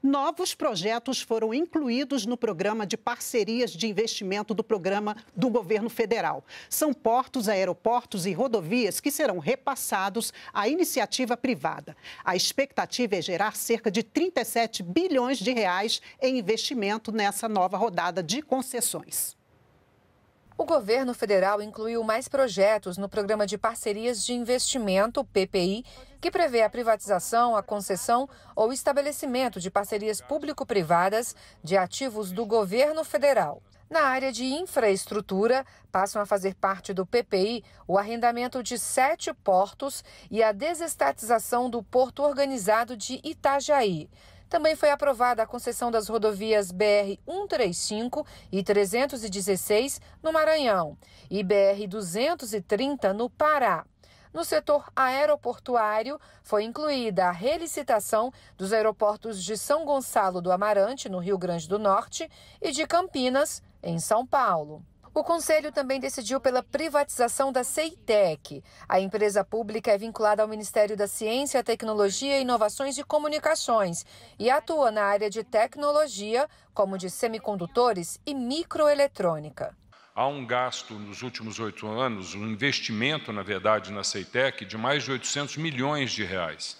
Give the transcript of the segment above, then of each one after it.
Novos projetos foram incluídos no programa de parcerias de investimento do programa do governo federal. São portos, aeroportos e rodovias que serão repassados à iniciativa privada. A expectativa é gerar cerca de 37 bilhões de reais em investimento nessa nova rodada de concessões. O governo federal incluiu mais projetos no Programa de Parcerias de Investimento, PPI, que prevê a privatização, a concessão ou estabelecimento de parcerias público-privadas de ativos do governo federal. Na área de infraestrutura, passam a fazer parte do PPI o arrendamento de sete portos e a desestatização do Porto Organizado de Itajaí. Também foi aprovada a concessão das rodovias BR 135 e 316 no Maranhão e BR 230 no Pará. No setor aeroportuário, foi incluída a relicitação dos aeroportos de São Gonçalo do Amarante, no Rio Grande do Norte, e de Campinas, em São Paulo. O Conselho também decidiu pela privatização da CEITEC. A empresa pública é vinculada ao Ministério da Ciência, Tecnologia, Inovações e Comunicações e atua na área de tecnologia, como de semicondutores e microeletrônica. Há um gasto nos últimos oito anos, um investimento, na verdade, na CEITEC de mais de 800 milhões de reais.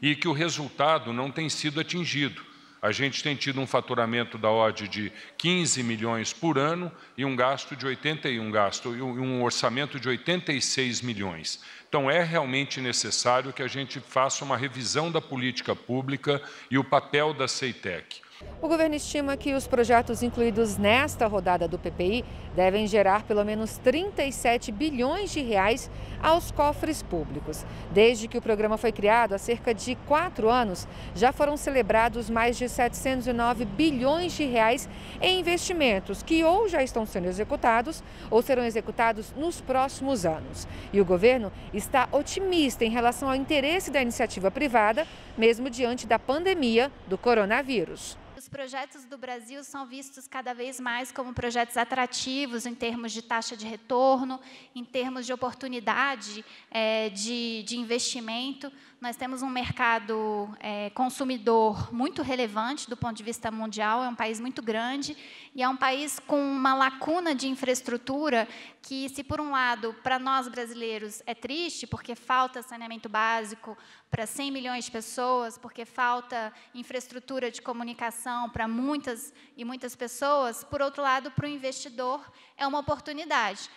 E que o resultado não tem sido atingido. A gente tem tido um faturamento da ordem de 15 milhões por ano e um gasto de 81 gasto e um orçamento de 86 milhões. Então é realmente necessário que a gente faça uma revisão da política pública e o papel da Ceitec. O governo estima que os projetos incluídos nesta rodada do PPI devem gerar pelo menos 37 bilhões de reais aos cofres públicos. Desde que o programa foi criado, há cerca de quatro anos, já foram celebrados mais de 709 bilhões de reais em investimentos que ou já estão sendo executados ou serão executados nos próximos anos. E o governo está otimista em relação ao interesse da iniciativa privada, mesmo diante da pandemia do coronavírus os projetos do Brasil são vistos cada vez mais como projetos atrativos em termos de taxa de retorno, em termos de oportunidade é, de, de, investimento. Nós temos um mercado é, consumidor muito relevante do ponto de vista mundial, é um país muito grande e é um país com uma lacuna de infraestrutura que, se por um lado, para nós brasileiros é triste, porque falta saneamento básico para 100 milhões de pessoas, porque falta infraestrutura de comunicação para muitas e muitas pessoas, por outro lado, para o investidor é uma oportunidade.